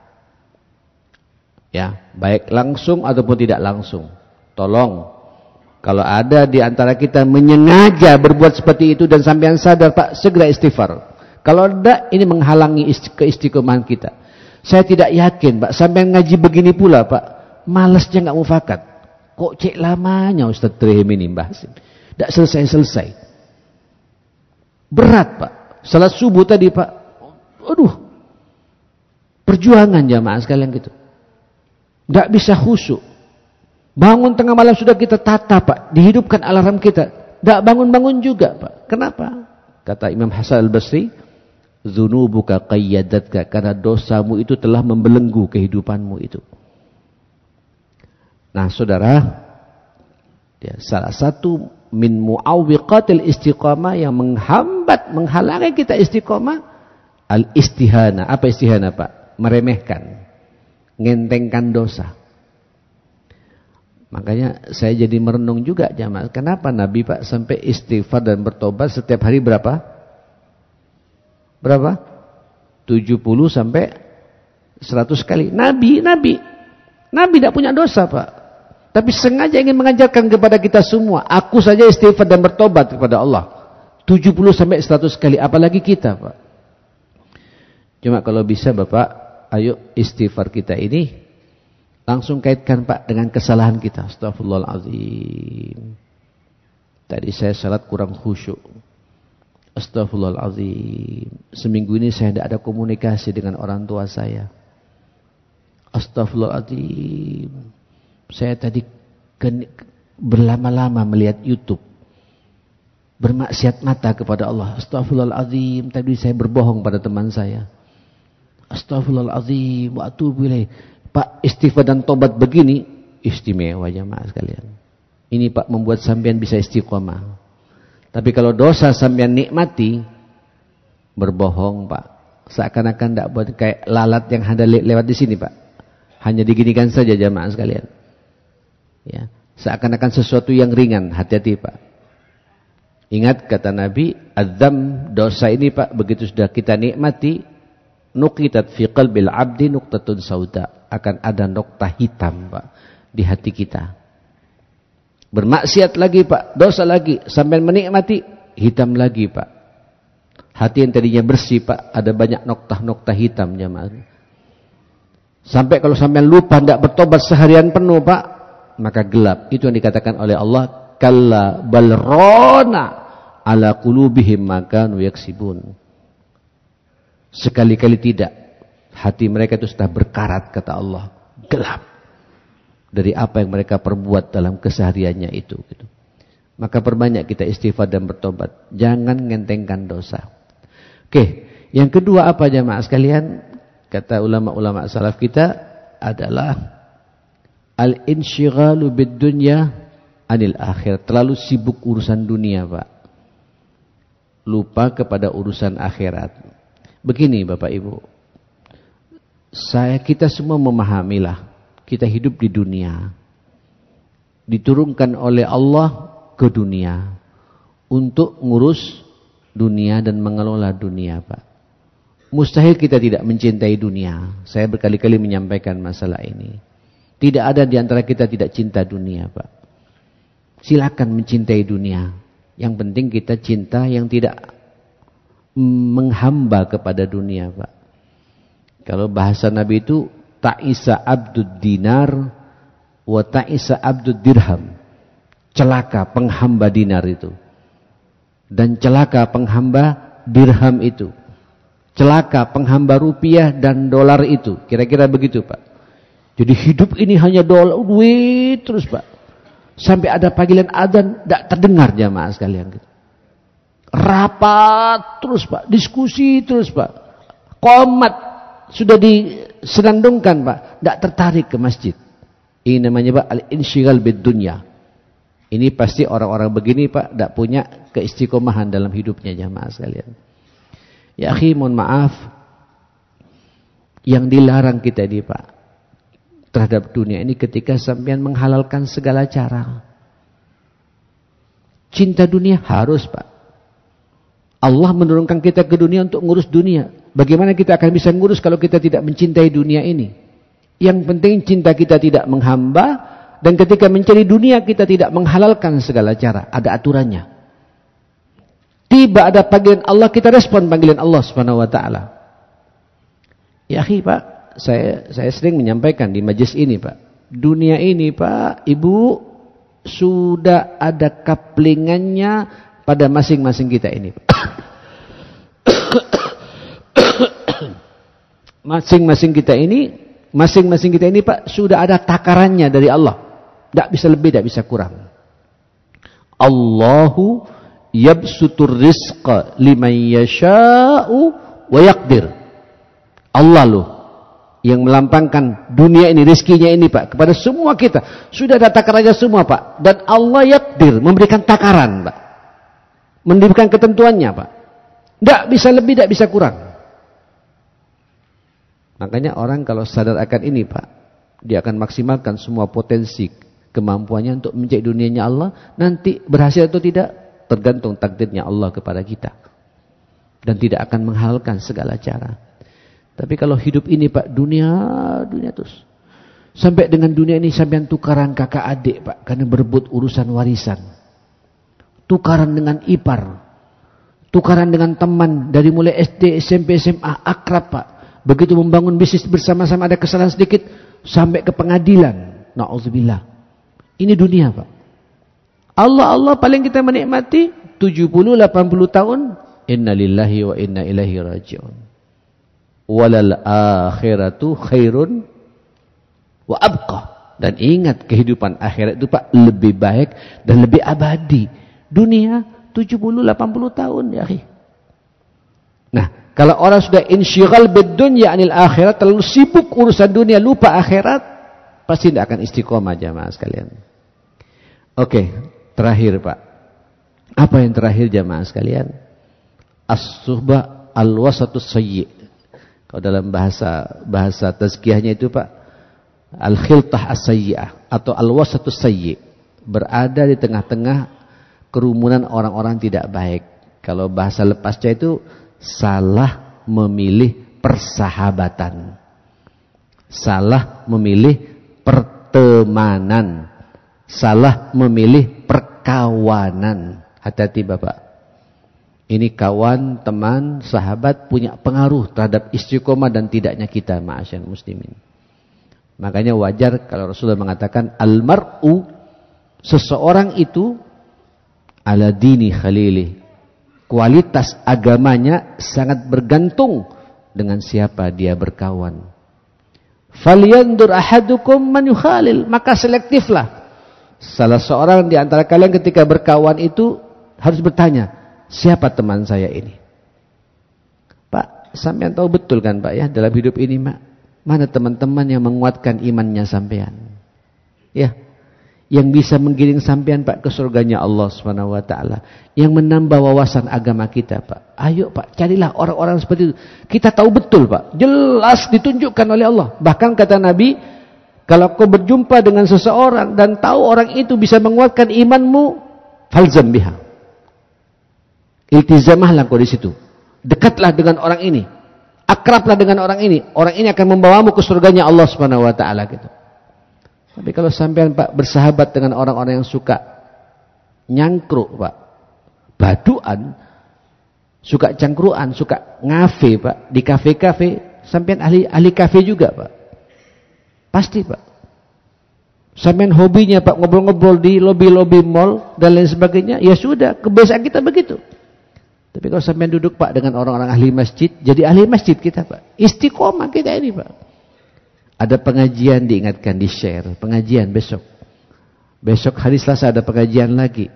Ya, baik langsung ataupun tidak langsung. Tolong kalau ada di antara kita menyengaja berbuat seperti itu dan sampean sadar, Pak, segera istighfar. Kalau tidak, ini menghalangi keistiqomahan kita. Saya tidak yakin, Pak, sampai ngaji begini pula, Pak. Malesnya nggak mufakat. Kok cek lamanya Ustaz Trihim ini mbak, Tidak selesai-selesai. Berat Pak. Salat subuh tadi Pak. Aduh. Perjuangan jamaah sekalian gitu. gak bisa khusyuk. Bangun tengah malam sudah kita tata Pak. Dihidupkan alarm kita. gak bangun-bangun juga Pak. Kenapa? Kata Imam Hasan al-Basri. Zunubuka qayyadatka. Karena dosamu itu telah membelenggu kehidupanmu itu. Nah saudara. Ya, salah satu min muawwiqatil istiqamah yang menghambat, menghalangi kita istiqamah al istihana. Apa istihana, Pak? Meremehkan. Ngentengkan dosa. Makanya saya jadi merenung juga jamaah. Kenapa Nabi Pak sampai istighfar dan bertobat setiap hari berapa? Berapa? 70 sampai 100 kali. Nabi, Nabi. Nabi tidak punya dosa Pak. Tapi sengaja ingin mengajarkan kepada kita semua. Aku saja istighfar dan bertobat kepada Allah. 70 sampai 100 kali. Apalagi kita Pak. Cuma kalau bisa Bapak, ayo istighfar kita ini langsung kaitkan Pak dengan kesalahan kita. Astagfirullahaladzim. Tadi saya salat kurang khusyuk. Astagfirullahaladzim. Seminggu ini saya tidak ada komunikasi dengan orang tua saya. Astagfirullahaladzim. Saya tadi berlama-lama melihat YouTube. Bermaksiat mata kepada Allah. Astaghfirullahaladzim. Tadi saya berbohong pada teman saya. Astaghfirullahaladzim. Waktu boleh Pak istighfar dan tobat begini. Istimewa jamaah sekalian. Ini Pak membuat sambian bisa istiqomah. Tapi kalau dosa sambian nikmati. Berbohong Pak. Seakan-akan tidak buat kayak lalat yang ada lewat di sini Pak. Hanya diginikan saja jamaah sekalian. Ya, seakan-akan sesuatu yang ringan. Hati-hati Pak. Ingat kata Nabi, adzam dosa ini Pak begitu sudah kita nikmati nuqitat fi qalbil abdi nuktatun sauda akan ada nokta hitam Pak di hati kita. Bermaksiat lagi Pak, dosa lagi sambil menikmati hitam lagi Pak. Hati yang tadinya bersih Pak, ada banyak noktah-noktah hitam jemaah Sampai kalau sampai lupa tidak bertobat seharian penuh Pak, maka gelap. Itu yang dikatakan oleh Allah kalla balrona ala qulubihim maka sibun Sekali-kali tidak. Hati mereka itu sudah berkarat kata Allah. Gelap. Dari apa yang mereka perbuat dalam kesehariannya itu. Gitu. Maka perbanyak kita istighfar dan bertobat. Jangan ngentengkan dosa. Oke. Yang kedua apa jamaah sekalian? Kata ulama-ulama salaf kita adalah al insyghalu bid dunya anil akhir. Terlalu sibuk urusan dunia, Pak. Lupa kepada urusan akhirat. Begini Bapak Ibu. Saya kita semua memahamilah kita hidup di dunia. Diturunkan oleh Allah ke dunia untuk ngurus dunia dan mengelola dunia, Pak. Mustahil kita tidak mencintai dunia. Saya berkali-kali menyampaikan masalah ini. Tidak ada di antara kita tidak cinta dunia, Pak. Silakan mencintai dunia. Yang penting kita cinta yang tidak menghamba kepada dunia, Pak. Kalau bahasa Nabi itu ta'isa abdud dinar wa ta'isa abdud dirham. Celaka penghamba dinar itu. Dan celaka penghamba dirham itu. Celaka penghamba rupiah dan dolar itu. Kira-kira begitu, Pak. Jadi hidup ini hanya dolar duit terus Pak. Sampai ada panggilan adan tidak terdengar jamaah sekalian. Gitu. Rapat terus Pak, diskusi terus Pak. Komat sudah disenandungkan Pak, tidak tertarik ke masjid. Ini namanya Pak al-insyigal bid dunya. Ini pasti orang-orang begini Pak tidak punya keistiqomahan dalam hidupnya jamaah sekalian. Ya akhi mohon maaf yang dilarang kita ini Pak terhadap dunia ini ketika sampean menghalalkan segala cara. Cinta dunia harus Pak. Allah menurunkan kita ke dunia untuk ngurus dunia. Bagaimana kita akan bisa ngurus kalau kita tidak mencintai dunia ini? Yang penting cinta kita tidak menghamba dan ketika mencari dunia kita tidak menghalalkan segala cara. Ada aturannya. Tiba ada panggilan Allah kita respon panggilan Allah Subhanahu wa taala. Ya akhi Pak, saya saya sering menyampaikan di majelis ini Pak. Dunia ini Pak, Ibu sudah ada kaplingannya pada masing-masing kita ini. Masing-masing kita ini, masing-masing kita ini Pak sudah ada takarannya dari Allah. Tidak bisa lebih, tidak bisa kurang. Allahu yabsutur rizqa liman yasha'u wa yakdir. Allah loh yang melampangkan dunia ini, rizkinya ini Pak, kepada semua kita. Sudah ada takarannya semua Pak. Dan Allah yakdir, memberikan takaran Pak. Memberikan ketentuannya Pak. Tidak bisa lebih, tidak bisa kurang. Makanya orang kalau sadar akan ini Pak, dia akan maksimalkan semua potensi kemampuannya untuk menjadi dunianya Allah. Nanti berhasil atau tidak, tergantung takdirnya Allah kepada kita. Dan tidak akan menghalalkan segala cara. Tapi kalau hidup ini Pak, dunia, dunia terus. Sampai dengan dunia ini sampean tukaran kakak adik Pak, karena berebut urusan warisan. Tukaran dengan ipar. Tukaran dengan teman dari mulai SD, SMP, SMA, akrab Pak. Begitu membangun bisnis bersama-sama ada kesalahan sedikit sampai ke pengadilan. Nauzubillah. Ini dunia Pak. Allah Allah paling kita menikmati 70 80 tahun innalillahi wa inna ilaihi rajiun walal akhiratu khairun wa abqa. Dan ingat kehidupan akhirat itu Pak lebih baik dan lebih abadi. Dunia 70 80 tahun ya, akhi. Nah, kalau orang sudah insyighal bidunya anil akhirat terlalu sibuk urusan dunia lupa akhirat, pasti tidak akan istiqomah jamaah sekalian. Oke, terakhir Pak. Apa yang terakhir jamaah sekalian? As-subah al-wasatus sayyi. Kalau dalam bahasa bahasa tazkiyahnya itu Pak, al-khiltah as-sayyi'ah atau al-wasatu sayyi. Berada di tengah-tengah kerumunan orang-orang tidak baik. Kalau bahasa lepasnya itu salah memilih persahabatan. Salah memilih pertemanan. Salah memilih perkawanan. Hati-hati Bapak. Ini kawan, teman, sahabat punya pengaruh terhadap istiqomah dan tidaknya kita, ma'asyan muslimin. Makanya wajar kalau Rasulullah mengatakan almar'u seseorang itu ala dini khalili. Kualitas agamanya sangat bergantung dengan siapa dia berkawan. Falyandur ahadukum man yukhalil, maka selektiflah. Salah seorang di antara kalian ketika berkawan itu harus bertanya, Siapa teman saya ini? Pak, sampean tahu betul kan Pak ya dalam hidup ini Mak, mana teman-teman yang menguatkan imannya sampean? Ya. Yang bisa menggiring sampean Pak ke surganya Allah Subhanahu wa taala, yang menambah wawasan agama kita, Pak. Ayo Pak, carilah orang-orang seperti itu. Kita tahu betul, Pak. Jelas ditunjukkan oleh Allah. Bahkan kata Nabi, kalau kau berjumpa dengan seseorang dan tahu orang itu bisa menguatkan imanmu, falzam biha. Iltizamahlah kau di situ. Dekatlah dengan orang ini. Akrablah dengan orang ini. Orang ini akan membawamu ke surganya Allah Subhanahu wa taala gitu. Tapi kalau sampean Pak bersahabat dengan orang-orang yang suka nyangkruk, Pak. Baduan, suka cangkruan, suka ngafe, Pak. Di kafe-kafe sampean ahli ahli kafe juga, Pak. Pasti, Pak. Sampean hobinya Pak ngobrol-ngobrol di lobi-lobi mall dan lain sebagainya, ya sudah, kebiasaan kita begitu. Tapi kalau sampai duduk Pak dengan orang-orang ahli masjid, jadi ahli masjid kita Pak. Istiqomah kita ini Pak. Ada pengajian diingatkan, di-share. Pengajian besok. Besok hari Selasa ada pengajian lagi.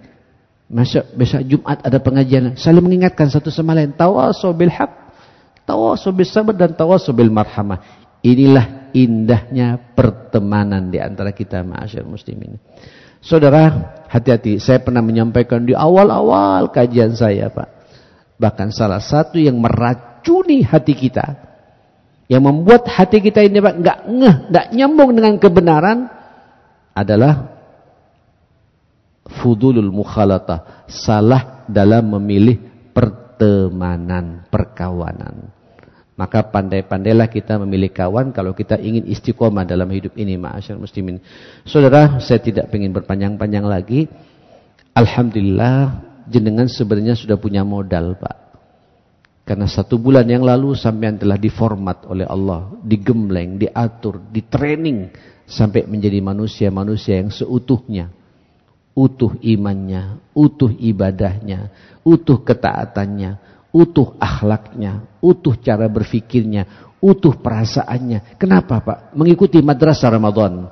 Masuk besok Jumat ada pengajian. Saling mengingatkan satu sama lain. Tawasul bil haq, tawasul bil sabar dan tawasul bil marhamah. Inilah indahnya pertemanan di antara kita ma'asyar muslimin. Saudara, hati-hati. Saya pernah menyampaikan di awal-awal kajian saya, Pak Bahkan salah satu yang meracuni hati kita. Yang membuat hati kita ini nggak ngeh, nggak nyambung dengan kebenaran adalah fudulul mukhalata Salah dalam memilih pertemanan, perkawanan. Maka pandai-pandailah kita memilih kawan kalau kita ingin istiqomah dalam hidup ini, ma'asyar muslimin. Saudara, saya tidak ingin berpanjang-panjang lagi. Alhamdulillah jenengan sebenarnya sudah punya modal Pak. Karena satu bulan yang lalu sampean telah diformat oleh Allah, digembleng, diatur, ditraining sampai menjadi manusia-manusia yang seutuhnya. Utuh imannya, utuh ibadahnya, utuh ketaatannya, utuh akhlaknya, utuh cara berfikirnya, utuh perasaannya. Kenapa Pak? Mengikuti madrasah Ramadan.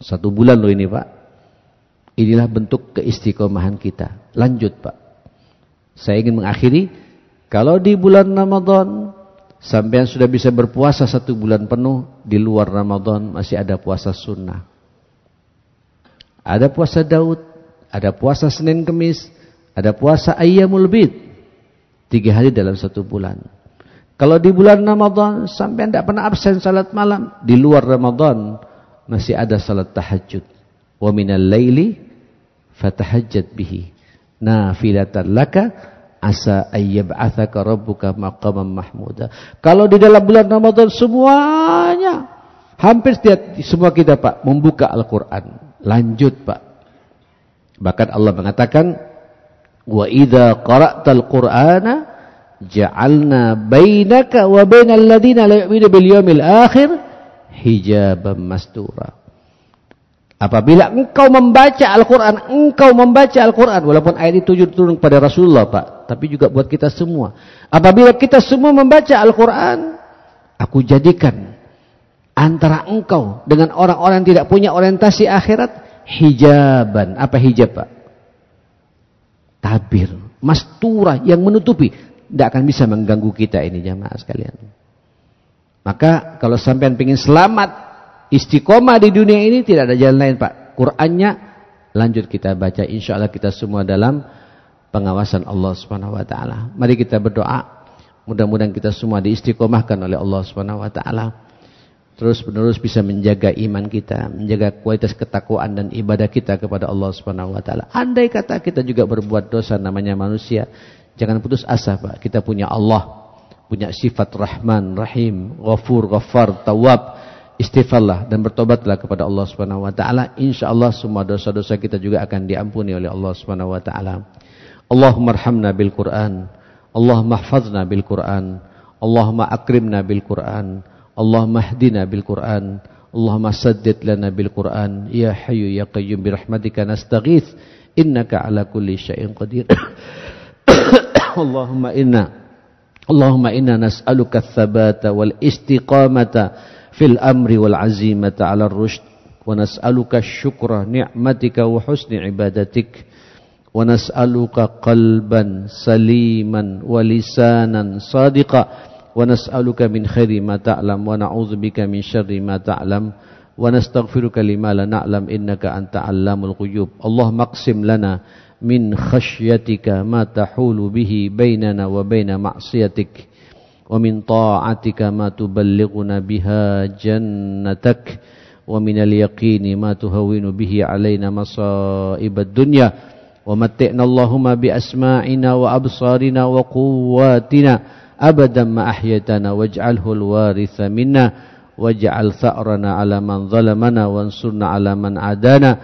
Satu bulan loh ini Pak. Inilah bentuk keistiqomahan kita. Lanjut Pak. Saya ingin mengakhiri. Kalau di bulan Ramadan, sampean sudah bisa berpuasa satu bulan penuh, di luar Ramadan masih ada puasa sunnah. Ada puasa Daud, ada puasa Senin Kemis, ada puasa Ayyamul Bid. Tiga hari dalam satu bulan. Kalau di bulan Ramadan, sampean tidak pernah absen salat malam. Di luar Ramadan, masih ada salat tahajud. Wa minal laili fatahajjat bihi nafilatan laka asa ayyab'athaka rabbuka maqaman mahmuda. Kalau di dalam bulan Ramadan semuanya hampir setiap semua kita Pak membuka Al-Qur'an. Lanjut Pak. Bahkan Allah mengatakan wa idza qara'tal qur'ana ja'alna bainaka wa bainal ladina la yu'minu bil yawmil akhir hijaban mastura. Apabila engkau membaca Al-Quran, engkau membaca Al-Quran, walaupun ayat itu turun kepada Rasulullah, Pak, tapi juga buat kita semua. Apabila kita semua membaca Al-Quran, aku jadikan antara engkau dengan orang-orang yang tidak punya orientasi akhirat, hijaban. Apa hijab, Pak? Tabir, mastura yang menutupi. Tidak akan bisa mengganggu kita ini, jamaah sekalian. Maka kalau sampean ingin selamat istiqomah di dunia ini tidak ada jalan lain Pak. Qurannya lanjut kita baca insya Allah kita semua dalam pengawasan Allah Subhanahu wa taala. Mari kita berdoa. Mudah-mudahan kita semua diistiqomahkan oleh Allah Subhanahu wa taala. Terus menerus bisa menjaga iman kita, menjaga kualitas ketakwaan dan ibadah kita kepada Allah Subhanahu wa taala. Andai kata kita juga berbuat dosa namanya manusia, jangan putus asa, Pak. Kita punya Allah, punya sifat Rahman, Rahim, Ghafur, Ghaffar, Tawab istighfarlah dan bertobatlah kepada Allah Subhanahu wa taala. Insyaallah semua dosa-dosa kita juga akan diampuni oleh Allah Subhanahu wa taala. Allahumma arhamna bil Qur'an. Allahumma hafazna bil Qur'an. Allahumma akrimna bil Qur'an. Allahumma hdina bil Qur'an. Allahumma saddid lana bil Qur'an. Ya Hayyu ya Qayyum bi rahmatika nastaghith. Innaka ala kulli syai'in qadir. Allahumma inna Allahumma inna nas'aluka ats-tsabata wal istiqamata fil amri wal azimata 'ala ar-rusyd wa nas'aluka syukra ni'matika wa husni ibadatik wa nas'aluka qalban saliman wa lisanan sadiqa wa nas'aluka min khairi ma ta'lam wa na'udzubika min syarri ma ta'lam wa nastaghfiruka lima la na'lam innaka anta 'allamul ghuyub Allah maqsim lana min khasyatika ma tahulu bihi bainana wa baina ma'siyatik ومن طاعتك ما تبلغنا بها جنتك ومن اليقين ما تهون به علينا مصائب الدنيا ومتئنا اللهم بأسماعنا وأبصارنا وقواتنا أبدا ما أحيتنا واجعله الوارث منا واجعل ثأرنا على من ظلمنا وانصرنا على من عادانا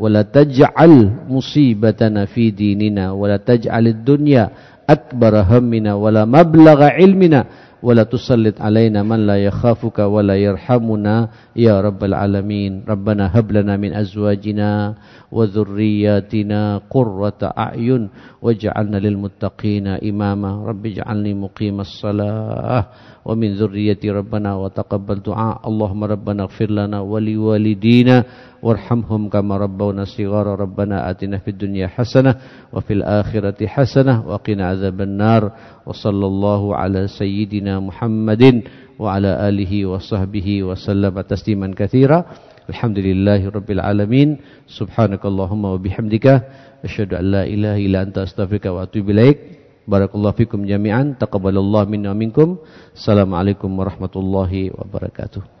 ولا تجعل مصيبتنا في ديننا ولا تجعل الدنيا Akbar hammina wala mablagha ilmina ولا تسلط علينا من لا يخافك ولا يرحمنا يا رب العالمين ربنا هب لنا من أزواجنا وذرياتنا قرة أعين واجعلنا للمتقين إماما رب اجعلني مقيم الصلاة ومن ذريتي ربنا وتقبل دعاء اللهم ربنا اغفر لنا ولوالدينا وارحمهم كما ربونا صغارا ربنا آتنا في الدنيا حسنة وفي الآخرة حسنة وقنا عذاب النار وصلى الله على سيدنا محمد وعلى آله وصحبه وسلم تسليما كثيرا الحمد لله رب العالمين سبحانك اللهم وبحمدك أشهد أن لا إله إلا أنت أستغفرك وأتوب إليك بارك الله فيكم جميعا تقبل الله منا ومنكم السلام عليكم ورحمة الله وبركاته